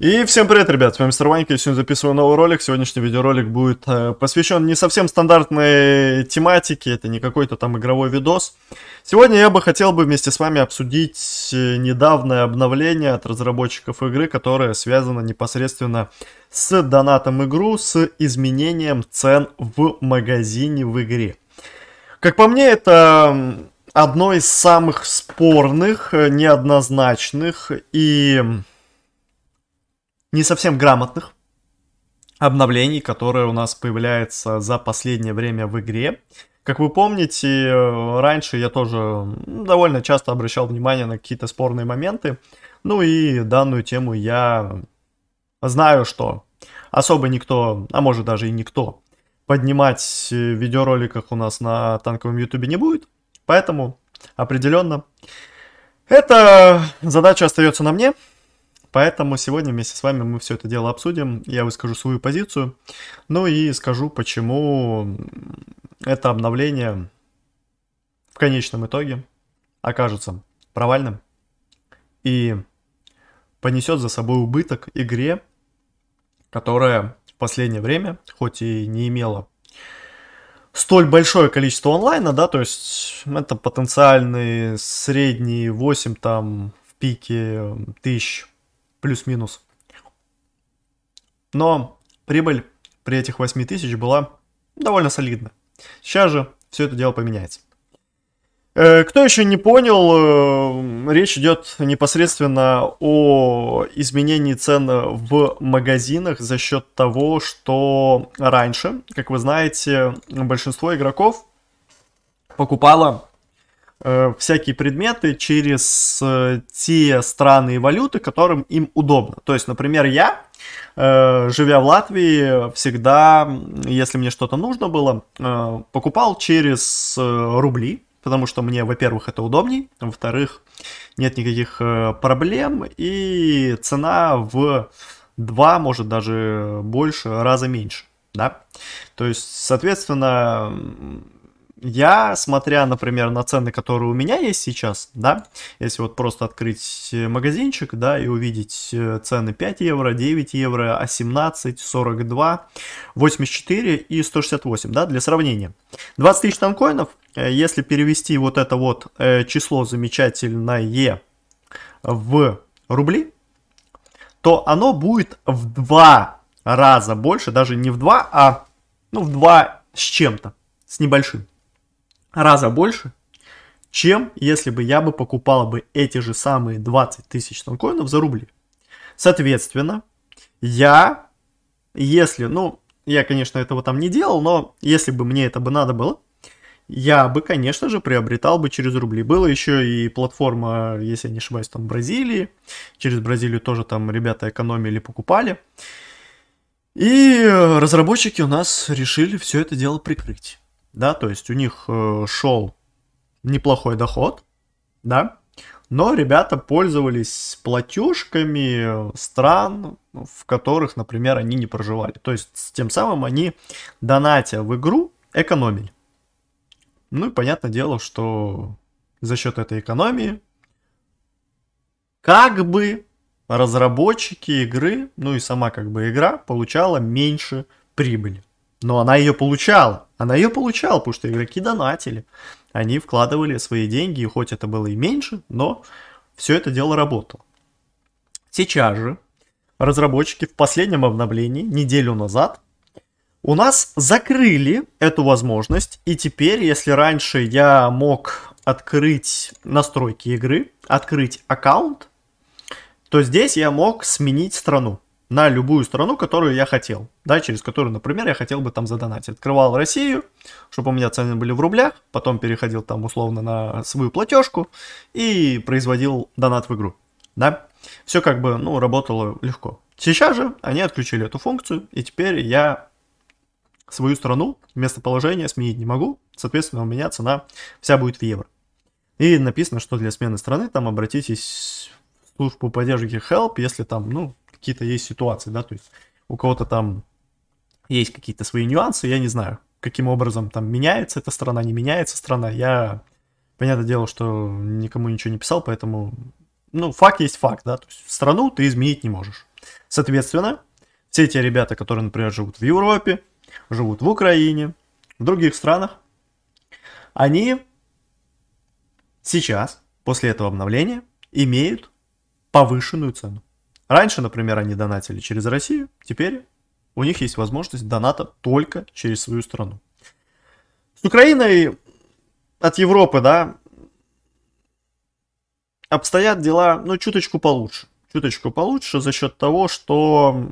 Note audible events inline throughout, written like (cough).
И всем привет, ребят, с вами Мистер Ванька, я сегодня записываю новый ролик. Сегодняшний видеоролик будет э, посвящен не совсем стандартной тематике, это не какой-то там игровой видос. Сегодня я бы хотел бы вместе с вами обсудить э, недавнее обновление от разработчиков игры, которое связано непосредственно с донатом игру, с изменением цен в магазине в игре. Как по мне, это одно из самых спорных, э, неоднозначных и не совсем грамотных обновлений, которые у нас появляются за последнее время в игре. Как вы помните, э, раньше я тоже довольно часто обращал внимание на какие-то спорные моменты. Ну и данную тему я знаю, что особо никто, а может даже и никто, поднимать э, в видеороликах у нас на танковом ютубе не будет. Поэтому определенно эта задача остается на мне. Поэтому сегодня вместе с вами мы все это дело обсудим, я выскажу свою позицию, ну и скажу, почему это обновление в конечном итоге окажется провальным и понесет за собой убыток игре, которая в последнее время, хоть и не имела столь большое количество онлайна, да, то есть это потенциальный средний 8 там в пике тысяч плюс-минус. Но прибыль при этих 8 тысяч была довольно солидна. Сейчас же все это дело поменяется. Э, кто еще не понял, э, речь идет непосредственно о изменении цен в магазинах за счет того, что раньше, как вы знаете, большинство игроков покупало Э, всякие предметы через э, те страны и валюты, которым им удобно. То есть, например, я, э, живя в Латвии, всегда, если мне что-то нужно было, покупал через рубли, потому что мне, во-первых, это удобней, во-вторых, нет никаких проблем, и цена в два, может даже больше, раза меньше, да. То есть, соответственно, я, смотря, например, на цены, которые у меня есть сейчас, да, если вот просто открыть э, магазинчик, да, и увидеть э, цены 5 евро, 9 евро, а 17, 42, 84 и 168, да, для сравнения. 20 тысяч танкоинов, э, если перевести вот это вот число замечательное в рубли, то оно будет в два раза больше, даже не в два, а ну, в два с чем-то, с небольшим раза больше, чем если бы я бы покупал бы эти же самые 20 тысяч танкоинов за рубли. Соответственно, я, если, ну, я, конечно, этого там не делал, но если бы мне это бы надо было, я бы, конечно же, приобретал бы через рубли. Было еще и платформа, если я не ошибаюсь, там Бразилии. Через Бразилию тоже там ребята экономили, покупали. И разработчики у нас решили все это дело прикрыть да, то есть у них э, шел неплохой доход, да, но ребята пользовались платежками стран, в которых, например, они не проживали. То есть тем самым они, донатя в игру, экономили. Ну и понятное дело, что за счет этой экономии как бы разработчики игры, ну и сама как бы игра, получала меньше прибыли. Но она ее получала. Она ее получала, потому что игроки донатили. Они вкладывали свои деньги, и хоть это было и меньше, но все это дело работало. Сейчас же разработчики в последнем обновлении, неделю назад, у нас закрыли эту возможность, и теперь, если раньше я мог открыть настройки игры, открыть аккаунт, то здесь я мог сменить страну на любую страну, которую я хотел, да, через которую, например, я хотел бы там задонатить. Открывал Россию, чтобы у меня цены были в рублях, потом переходил там условно на свою платежку и производил донат в игру, да. Все как бы, ну, работало легко. Сейчас же они отключили эту функцию, и теперь я свою страну, местоположение сменить не могу, соответственно, у меня цена вся будет в евро. И написано, что для смены страны там обратитесь в службу поддержки Help, если там, ну, какие-то есть ситуации, да, то есть у кого-то там есть какие-то свои нюансы, я не знаю, каким образом там меняется эта страна, не меняется страна, я, понятное дело, что никому ничего не писал, поэтому, ну, факт есть факт, да, то есть страну ты изменить не можешь. Соответственно, все те ребята, которые, например, живут в Европе, живут в Украине, в других странах, они сейчас, после этого обновления, имеют повышенную цену. Раньше, например, они донатили через Россию, теперь у них есть возможность доната только через свою страну. С Украиной от Европы, да, обстоят дела, ну, чуточку получше. Чуточку получше за счет того, что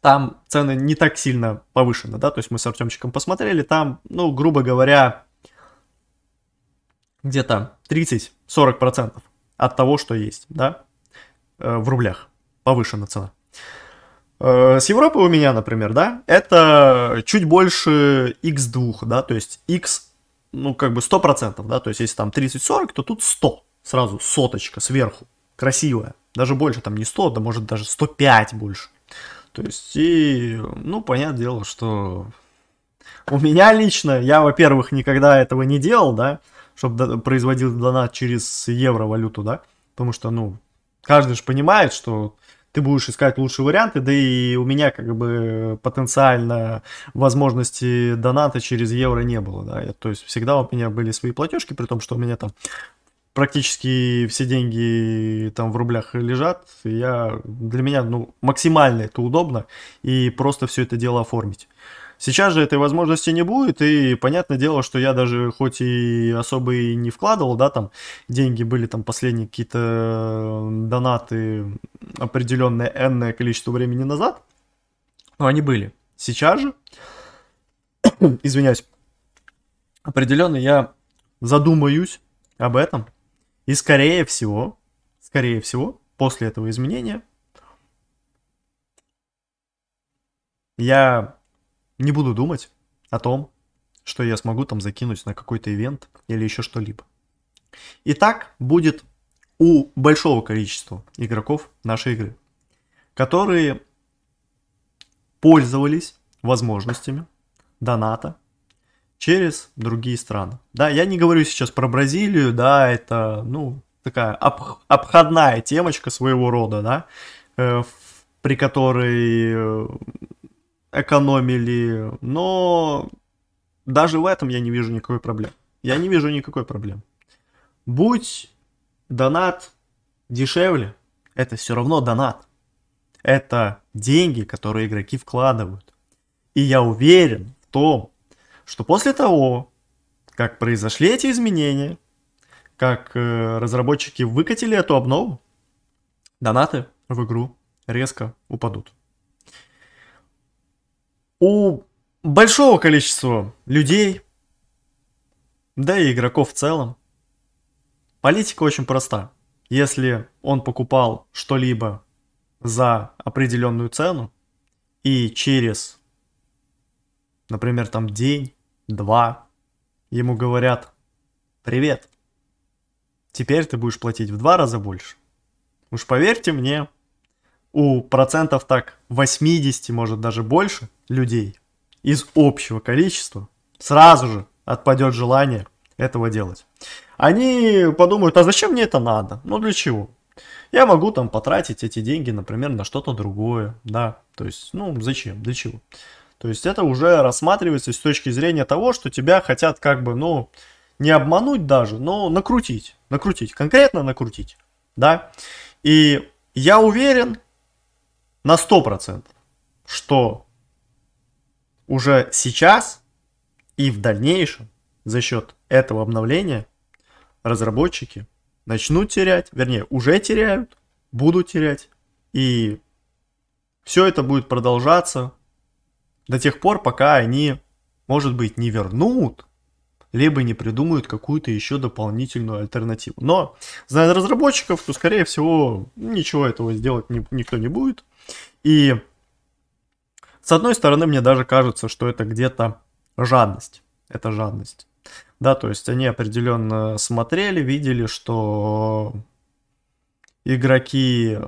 там цены не так сильно повышены, да, то есть мы с Артемчиком посмотрели, там, ну, грубо говоря, где-то 30-40% от того, что есть, да. Э, в рублях. Повышена цена. Э, с Европы у меня, например, да, это чуть больше x2, да, то есть x, ну, как бы 100%, да, то есть если там 30-40, то тут 100, сразу соточка сверху, красивая, даже больше, там не 100, да может даже 105 больше. То есть, и, ну, понятное дело, что у меня лично, я, во-первых, никогда этого не делал, да, чтобы производил донат через евро-валюту, да, потому что, ну, каждый же понимает, что ты будешь искать лучшие варианты, да и у меня как бы потенциально возможности доната через евро не было, да, то есть всегда у меня были свои платежки, при том, что у меня там практически все деньги там в рублях лежат. Я, для меня ну, максимально это удобно и просто все это дело оформить. Сейчас же этой возможности не будет, и понятное дело, что я даже хоть и особо и не вкладывал, да, там деньги были, там последние какие-то э, донаты, определенное энное количество времени назад, но они были. Сейчас же, (coughs) извиняюсь, определенно я задумаюсь об этом, и скорее всего, скорее всего, после этого изменения я не буду думать о том, что я смогу там закинуть на какой-то ивент или еще что-либо. И так будет у большого количества игроков нашей игры, которые пользовались возможностями доната через другие страны. Да, я не говорю сейчас про Бразилию, да, это, ну, такая об, обходная темочка своего рода, да, э, при которой э, экономили, но даже в этом я не вижу никакой проблемы. Я не вижу никакой проблемы. Будь донат дешевле, это все равно донат. Это деньги, которые игроки вкладывают. И я уверен в том, что после того, как произошли эти изменения, как э, разработчики выкатили эту обнову, донаты в игру резко упадут. У большого количества людей, да и игроков в целом, политика очень проста. Если он покупал что-либо за определенную цену и через, например, там день два. Ему говорят, привет, теперь ты будешь платить в два раза больше. Уж поверьте мне, у процентов так 80, может даже больше людей из общего количества сразу же отпадет желание этого делать. Они подумают, а зачем мне это надо? Ну для чего? Я могу там потратить эти деньги, например, на что-то другое, да. То есть, ну, зачем, для чего? То есть это уже рассматривается с точки зрения того, что тебя хотят как бы, ну, не обмануть даже, но накрутить. Накрутить, конкретно накрутить. Да? И я уверен на 100%, что уже сейчас и в дальнейшем за счет этого обновления разработчики начнут терять, вернее, уже теряют, будут терять. И все это будет продолжаться до тех пор, пока они, может быть, не вернут, либо не придумают какую-то еще дополнительную альтернативу. Но, зная разработчиков, то, скорее всего, ничего этого сделать не, никто не будет. И, с одной стороны, мне даже кажется, что это где-то жадность. Это жадность. Да, то есть они определенно смотрели, видели, что игроки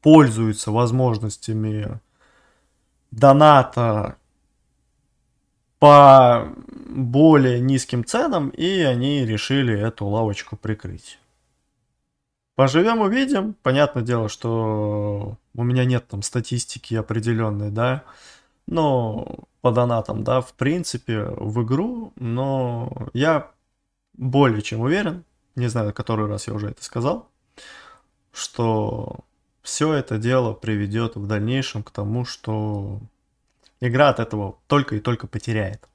пользуются возможностями доната по более низким ценам, и они решили эту лавочку прикрыть. Поживем, увидим. Понятное дело, что у меня нет там статистики определенной, да, но по донатам, да, в принципе, в игру, но я более чем уверен, не знаю, который раз я уже это сказал, что все это дело приведет в дальнейшем к тому, что игра от этого только и только потеряет.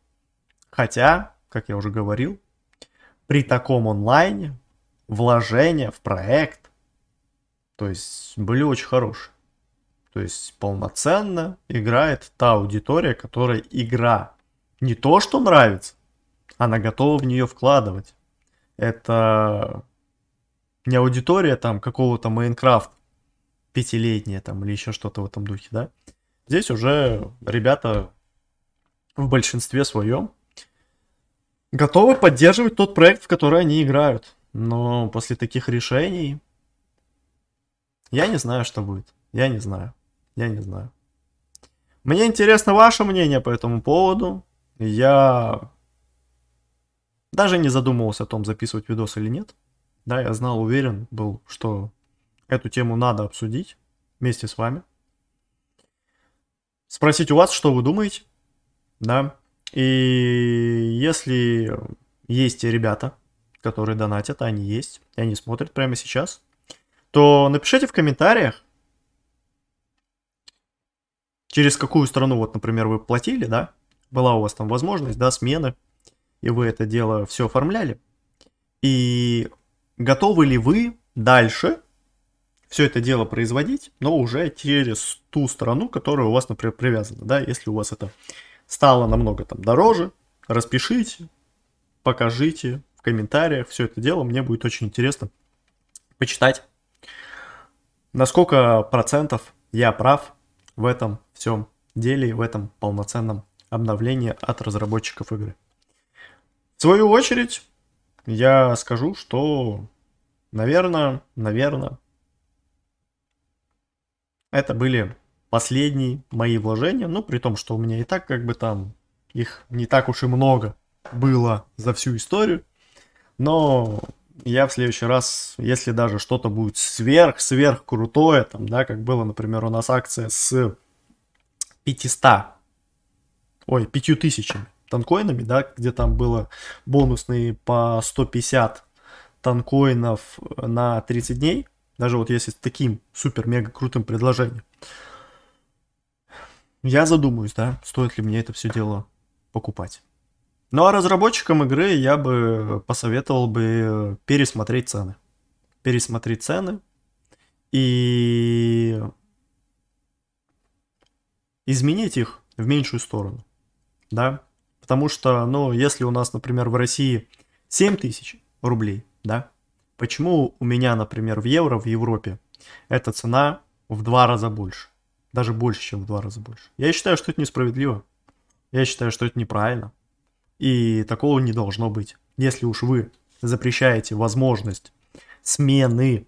Хотя, как я уже говорил, при таком онлайне вложение в проект, то есть были очень хорошие. То есть полноценно играет та аудитория, которая игра не то, что нравится, она готова в нее вкладывать. Это не аудитория там какого-то Майнкрафта, пятилетняя там или еще что-то в этом духе, да. Здесь уже ребята в большинстве своем готовы поддерживать тот проект, в который они играют. Но после таких решений я не знаю, что будет. Я не знаю. Я не знаю. Мне интересно ваше мнение по этому поводу. Я даже не задумывался о том, записывать видос или нет. Да, я знал, уверен был, что Эту тему надо обсудить вместе с вами. Спросить у вас, что вы думаете, да. И если есть ребята, которые донатят, а они есть, и они смотрят прямо сейчас, то напишите в комментариях, через какую страну, вот, например, вы платили, да, была у вас там возможность, да, смены, и вы это дело все оформляли. И готовы ли вы дальше все это дело производить, но уже через ту страну, которая у вас, например, привязана. Да? Если у вас это стало намного там дороже, распишите, покажите в комментариях все это дело. Мне будет очень интересно почитать, на сколько процентов я прав в этом всем деле, в этом полноценном обновлении от разработчиков игры. В свою очередь, я скажу, что, наверное, наверное, это были последние мои вложения, ну при том, что у меня и так как бы там их не так уж и много было за всю историю. Но я в следующий раз, если даже что-то будет сверх-сверх крутое, там, да, как было, например, у нас акция с 500, ой, 5000 танкоинами, да, где там было бонусные по 150 танкоинов на 30 дней, даже вот если с таким супер-мега крутым предложением. Я задумаюсь, да, стоит ли мне это все дело покупать. Ну а разработчикам игры я бы посоветовал бы пересмотреть цены. Пересмотреть цены и изменить их в меньшую сторону. Да? Потому что, ну, если у нас, например, в России 7 тысяч рублей, да, Почему у меня, например, в евро в Европе эта цена в два раза больше? Даже больше, чем в два раза больше. Я считаю, что это несправедливо. Я считаю, что это неправильно. И такого не должно быть. Если уж вы запрещаете возможность смены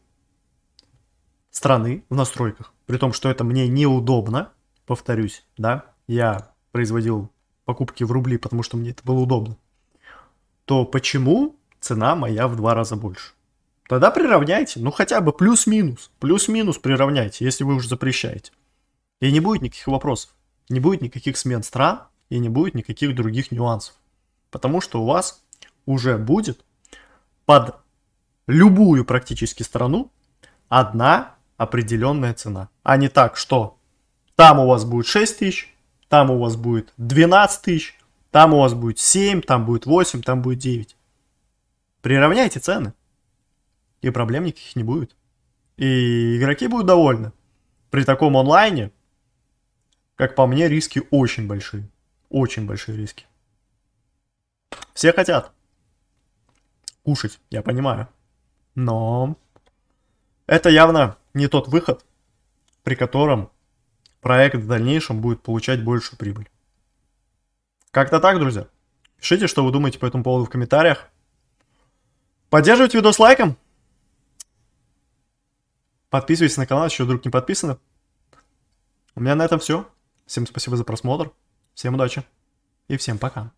страны в настройках, при том, что это мне неудобно, повторюсь, да, я производил покупки в рубли, потому что мне это было удобно, то почему цена моя в два раза больше? Тогда приравняйте, ну хотя бы плюс-минус, плюс-минус приравняйте, если вы уже запрещаете. И не будет никаких вопросов, не будет никаких смен стран и не будет никаких других нюансов. Потому что у вас уже будет под любую практически страну одна определенная цена. А не так, что там у вас будет 6 тысяч, там у вас будет 12 тысяч, там у вас будет 7, там будет 8, там будет 9. Приравняйте цены и проблем никаких не будет. И игроки будут довольны. При таком онлайне, как по мне, риски очень большие. Очень большие риски. Все хотят кушать, я понимаю. Но это явно не тот выход, при котором проект в дальнейшем будет получать большую прибыль. Как-то так, друзья. Пишите, что вы думаете по этому поводу в комментариях. Поддерживайте видос лайком, Подписывайтесь на канал, если вдруг не подписаны. У меня на этом все. Всем спасибо за просмотр. Всем удачи. И всем пока.